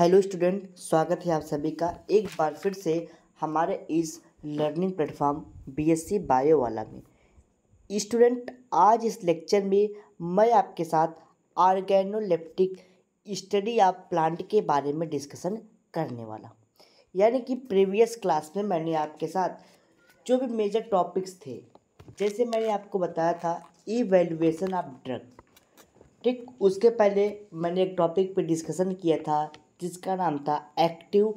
hello student स्वागत है आप सभी का एक बार फिर से हमारे इस लर्निंग प्लेटफॉर्म बीएससी बायो वाला में स्टूडेंट आज इस लेक्चर में मैं आपके साथ आर्गेनोलेप्टिक स्टडी ऑफ प्लांट के बारे में डिस्कशन करने वाला यानी कि प्रीवियस क्लास में मैंने आपके साथ जो भी मेजर टॉपिक्स थे जैसे मैंने आपको बताया था इवेल्युएसन ऑफ ड्रग ठीक उसके पहले मैंने एक टॉपिक पे डिस्कशन किया था जिसका नाम था active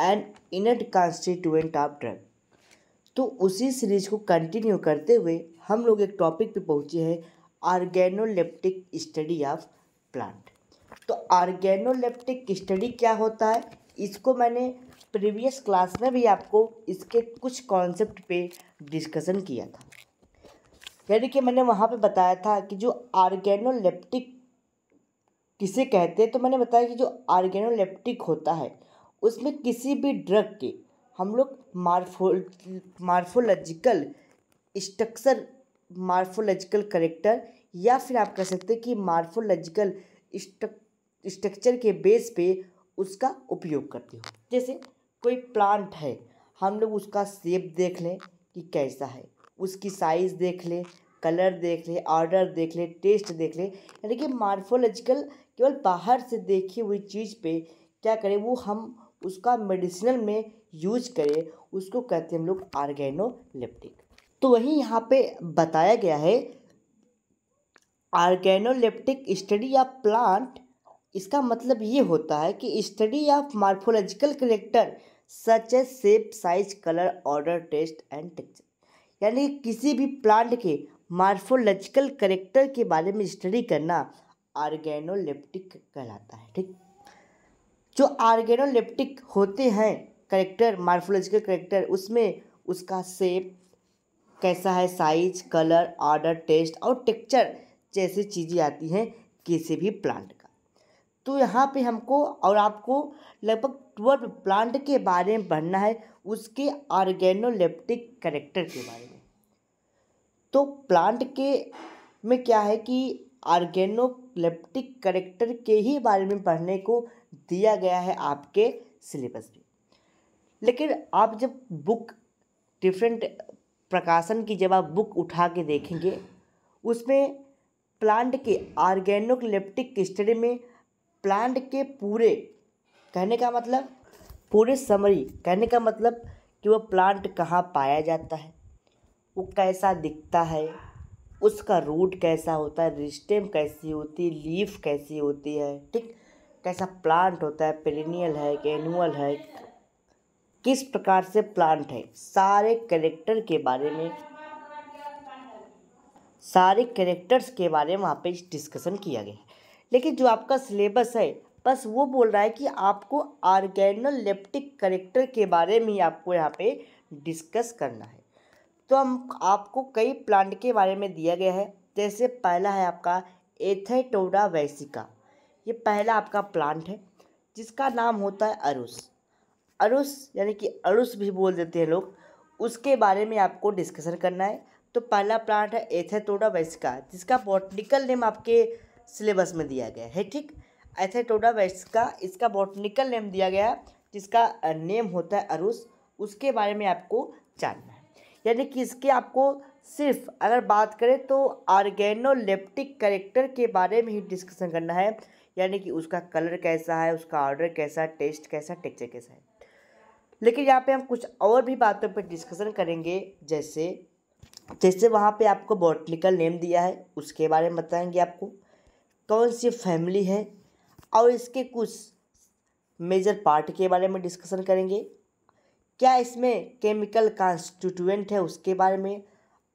and inert constituent of drug तो उसी सीरीज को कंटिन्यू करते हुए हम लोग एक टॉपिक पे पहुँचे हैं ऑर्गेनोलेप्टिक स्टडी ऑफ प्लांट तो ऑर्गेनोलेप्टिक स्टडी क्या होता है इसको मैंने प्रीवियस क्लास में भी आपको इसके कुछ कॉन्सेप्ट पे डिस्कशन किया था यानी कि मैंने वहाँ पे बताया था कि जो आर्गेनोलेप्टिक किसे कहते हैं तो मैंने बताया कि जो आर्गेनोलेप्टिक होता है उसमें किसी भी ड्रग के हम लोग morpho morphological structure morphological character या फिर आप कह सकते हैं कि मार्फोलॉजिकल स्ट्रक्चर के बेस पे उसका उपयोग करते हो जैसे कोई प्लांट है हम लोग उसका सेप देख लें कि कैसा है उसकी साइज़ देख लें कलर देख लें ऑर्डर देख लें टेस्ट देख लें यानी कि मार्फोलॉजिकल केवल बाहर से देखी हुई चीज़ पे क्या करें वो हम उसका मेडिसिनल में यूज करें उसको कहते हैं हम लोग आर्गेनोलिप्टिक तो वहीं यहाँ पे बताया गया है आर्गेनोलिप्टिक स्टडी ऑफ प्लांट इसका मतलब ये होता है कि study of morphological character such as shape size colour odour taste and texture यानी किसी भी प्लांट के मार्फोलॉजिकल करेक्टर के बारे में स्टडी करना आर्गेनोलेप्टिक कहलाता है ठीक जो आर्गेनोलिप्टिक होते हैं करेक्टर मार्फोलॉजिकल करेक्टर उसमें उसका सेप कैसा है साइज कलर ऑर्डर टेस्ट और टेक्चर जैसी चीज़ें आती हैं किसी भी प्लांट का तो यहाँ पे हमको और आपको लगभग ट्वेल्व प्लांट के बारे में पढ़ना है उसके ऑर्गेनोलेप्टिक करेक्टर के बारे में तो प्लांट के में क्या है कि आर्गेनो लेप्टिक करेक्टर के ही बारे में पढ़ने को दिया गया है आपके सिलेबस में लेकिन आप जब बुक डिफरेंट प्रकाशन की जब आप बुक उठा के देखेंगे उसमें प्लांट के लेप्टिक स्टडी में प्लांट के पूरे कहने का मतलब पूरे समरी कहने का मतलब कि वो प्लांट कहाँ पाया जाता है वो कैसा दिखता है उसका रूट कैसा होता है रिस्टेम कैसी होती है लीफ कैसी होती है ठीक कैसा प्लांट होता है पेरिनियल है कि एनुअल है किस प्रकार से प्लांट है सारे करेक्टर के बारे में सारे कैरेक्टर्स के बारे में वहाँ पे डिस्कशन किया गया है लेकिन जो आपका सिलेबस है बस वो बोल रहा है कि आपको आर्गेनोलेप्टिक करेक्टर के बारे में आपको यहाँ पे डिस्कस करना है तो हम आपको कई प्लांट के बारे में दिया गया है जैसे पहला है आपका एथेटोडा वैसिका ये पहला आपका प्लांट है जिसका नाम होता है अरुस अरुस यानी कि अरुस भी बोल देते हैं लोग उसके बारे में आपको डिस्कशन करना है तो पहला प्लांट है एथेटोडा वैसिका जिसका बॉटनिकल नेम आपके सिलेबस में दिया गया है ठीक एथेटोडा वैसिका इसका बॉटनिकल नेम दिया गया जिसका नेम होता है अरुस उसके बारे में आपको जानना है यानी कि इसके आपको सिर्फ अगर बात करें तो आर्गेनोलेप्टिक करेक्टर के बारे में ही डिस्कशन करना है यानी कि उसका कलर कैसा है उसका ऑर्डर कैसा है टेस्ट कैसा है टेक्चर कैसा है लेकिन यहाँ पे हम कुछ और भी बातों पर डिस्कशन करेंगे जैसे जैसे वहाँ पे आपको बॉटनिकल नेम दिया है उसके बारे में बताएंगे आपको कौन सी फैमिली है और इसके कुछ मेजर पार्ट के बारे में डिस्कशन करेंगे क्या इसमें केमिकल कांस्टिट्यूएंट है उसके बारे में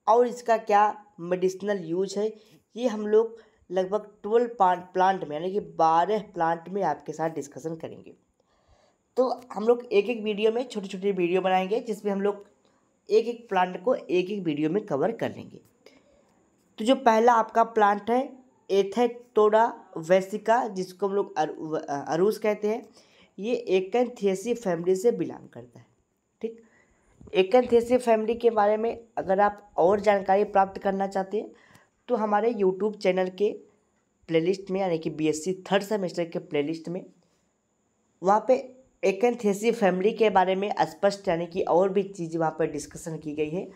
और इसका क्या मेडिसिनल यूज है ये हम लोग लगभग ट्वेल्व प्लांट प्लांट में यानी कि बारह प्लांट में आपके साथ डिस्कशन करेंगे तो हम लोग एक एक वीडियो में छोटी छोटी वीडियो बनाएंगे जिसमें हम लोग एक एक प्लांट को एक एक वीडियो में कवर कर लेंगे तो जो पहला आपका प्लांट है एथेटोडा वैसिका जिसको हम लोग अरूस कहते हैं ये एक फैमिली से बिलोंग करता है एकनथेसिव फैमिली के बारे में अगर आप और जानकारी प्राप्त करना चाहते हैं तो हमारे यूट्यूब चैनल के प्लेलिस्ट में यानी कि बीएससी थर्ड सेमेस्टर के प्लेलिस्ट में वहाँ पे एकनथेसी फैमिली के बारे में स्पष्ट यानी कि और भी चीज़ वहाँ पर डिस्कशन की गई है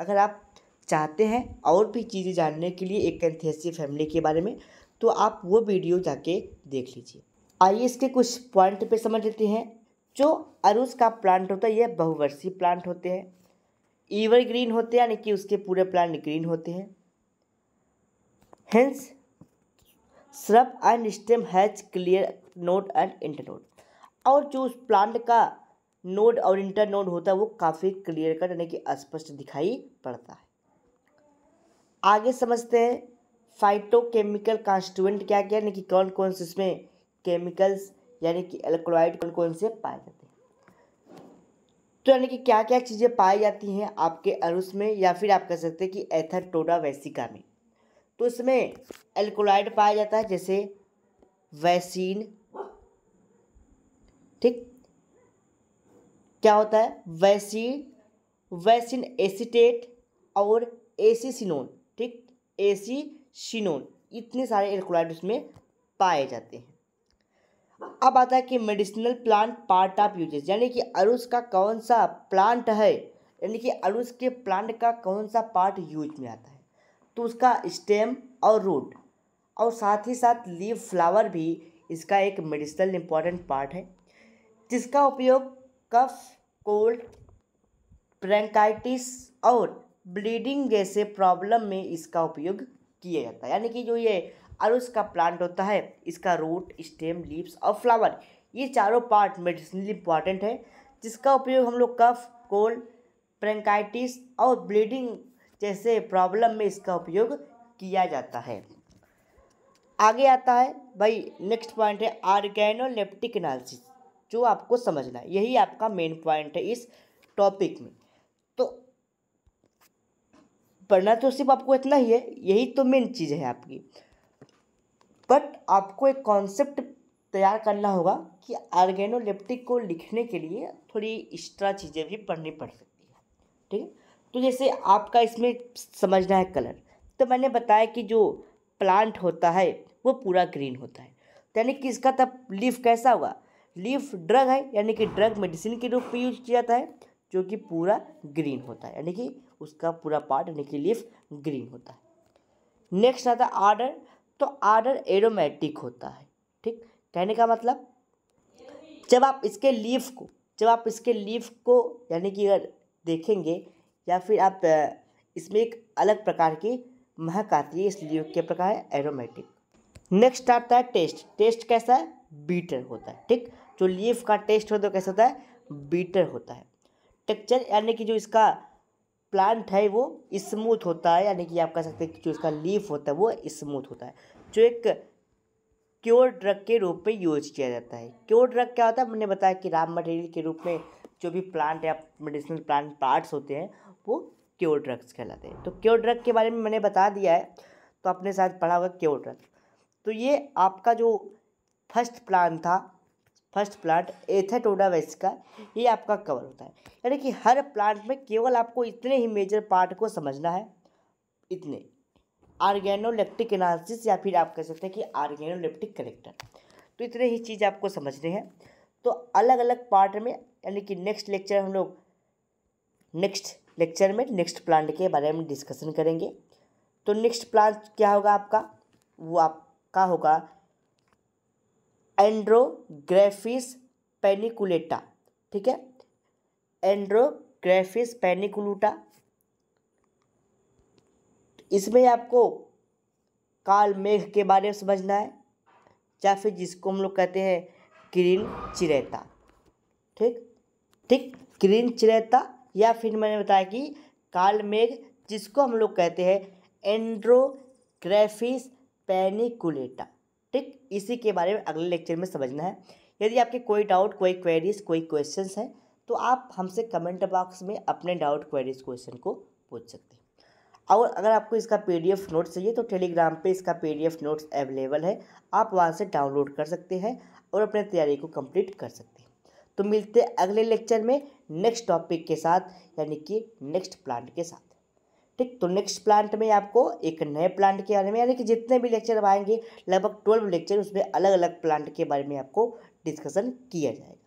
अगर आप चाहते हैं और भी चीज़ें जानने के लिए थे फैमिली के बारे में तो आप वो वीडियो जाके देख लीजिए आइए इसके कुछ पॉइंट पे समझ लेते हैं जो अरूस का प्लांट होता है यह बहुवर्षीय प्लांट होते हैं ईवर ग्रीन होते हैं यानी कि उसके पूरे प्लांट ग्रीन होते हैं hence shrub and stem has clear node and internode और जो उस प्लांट का नोड और इंटरनोड होता है वो काफ़ी क्लियर कट यानी कि स्पष्ट दिखाई पड़ता है आगे समझते हैं फाइटोकेमिकल कॉन्स्टिट्यूएंट क्या क्या यानी कि कौन कौन से इसमें केमिकल्स यानी कि एल्कोलाइड कौन कौन से पाए जाते हैं तो यानी कि क्या क्या चीज़ें पाई जाती हैं आपके अरुस में या फिर आप कह सकते हैं कि एथर टोडा वैसिका में तो इसमें एल्कोलाइड पाया जाता है जैसे वैसीन ठीक क्या होता है वैसीन वैसिन एसीटेट और एसीसिनोन ठीक एसीसिनोन इतने सारे एल्कोलाइड उसमें पाए जाते हैं अब आता है कि medicinal plant part of uses यानी कि अरुस का कौन सा प्लांट है यानी कि अरुस के प्लांट का कौन सा पार्ट यूज में आता है तो उसका स्टेम और रूट और साथ ही साथ लीव फ्लावर भी इसका एक मेडिसिनल इम्पॉर्टेंट पार्ट है जिसका उपयोग कफ कोल्ड ब्रेंकाइटिस और ब्लीडिंग जैसे प्रॉब्लम में इसका उपयोग किया जाता है यानी कि जो ये और उसका प्लांट होता है इसका रूट स्टेम लीव्स और फ्लावर ये चारों पार्ट मेडिसिनली इंपॉर्टेंट है जिसका उपयोग हम लोग कफ कोल्ड प्रेंकाइटिस और ब्लीडिंग जैसे प्रॉब्लम में इसका उपयोग किया जाता है आगे आता है भाई नेक्स्ट पॉइंट है आर्गेनोलेप्टिक एनालिसिस जो आपको समझना है यही आपका मेन पॉइंट है इस टॉपिक में तो पढ़ना तो सिर्फ आपको इतना ही है यही तो मेन चीज़ है आपकी बट आपको एक कॉन्सेप्ट तैयार करना होगा कि आर्गेनोलेप्टिक को लिखने के लिए थोड़ी एक्स्ट्रा चीज़ें भी पढ़नी पड़ सकती है ठीक है तो जैसे आपका इसमें समझना है कलर तो मैंने बताया कि जो प्लांट होता है वो पूरा ग्रीन होता है तो यानी कि इसका तब लीफ कैसा हुआ लीफ ड्रग है यानी कि ड्रग मेडिसिन के रूप में यूज किया जाता है जो कि पूरा ग्रीन होता है यानी कि उसका पूरा पार्ट यानी कि लीफ ग्रीन होता है नेक्स्ट आता है आर्डर तो आर्डर एरोमेटिक होता है ठीक कहने का मतलब जब आप इसके लीफ को जब आप इसके लीफ को यानी कि अगर देखेंगे या फिर आप इसमें एक अलग प्रकार की महक आती है इस लीफ के प्रकार है एरोमेटिक नेक्स्ट आता है टेस्ट टेस्ट कैसा है बीटर होता है ठीक जो लीफ का टेस्ट होता है कैसा होता है बीटर होता है टेक्चर यानी कि जो इसका प्लांट है वो स्मूथ होता है यानी कि आप कह सकते हैं कि जो इसका लीफ होता है वो स्मूथ होता है जो एक क्योर ड्रग के रूप में यूज किया जाता है क्योर ड्रग क्या होता है मैंने बताया कि राम मटेरियल के रूप में जो भी प्लांट या मेडिसिनल प्लांट पार्ट्स होते हैं वो क्योर ड्रग्स कहलाते हैं तो क्योर ड्रग के बारे में मैंने बता दिया है तो आपने शायद पढ़ा होगा क्योर ड्रग तो ये आपका जो फर्स्ट प्लान था फर्स्ट प्लांट एथेटोडा वेस्का ये आपका कवर होता है यानी कि हर प्लांट में केवल आपको इतने ही मेजर पार्ट को समझना है इतने आर्गेनोलेप्टिक एनालिसिस या फिर आप कह सकते हैं कि आर्गेनोलेप्टिक करेक्टर तो इतने ही चीज़ आपको समझने हैं तो अलग अलग पार्ट में यानी कि नेक्स्ट लेक्चर हम लोग नेक्स्ट लेक्चर में नेक्स्ट प्लांट के बारे में डिस्कशन करेंगे तो नेक्स्ट प्लांट क्या होगा आपका वो आपका होगा एंड्रोग्रेफिस पेनिकुलेटा ठीक है एंड्रोग्रेफिस पेनिकुलेटा इसमें आपको काल मेघ के बारे में समझना है या फिर जिसको हम लोग कहते हैं क्रीन चिरेता ठीक ठीक क्रीन चिरेता या फिर मैंने बताया कि काल मेघ जिसको हम लोग कहते हैं एंड्रोग्रेफिस पेनिकुलेटा ठीक इसी के बारे में अगले लेक्चर में समझना है यदि आपके कोई डाउट कोई क्वेरीज कोई क्वेश्चन हैं तो आप हमसे कमेंट बॉक्स में अपने डाउट क्वेरीज क्वेश्चन को पूछ सकते हैं और अगर आपको इसका पीडीएफ नोट्स चाहिए तो टेलीग्राम पे इसका पीडीएफ नोट्स अवेलेबल है आप वहाँ से डाउनलोड कर सकते हैं और अपने तैयारी को कंप्लीट कर सकते हैं तो मिलते अगले लेक्चर में नेक्स्ट टॉपिक के साथ यानी कि नेक्स्ट प्लांट के साथ ठीक तो नेक्स्ट प्लांट में आपको एक नए प्लांट के बारे में यानी कि जितने भी लेक्चर आएंगे लगभग ट्वेल्व लेक्चर उसमें अलग अलग प्लांट के बारे में आपको डिस्कशन किया जाएगा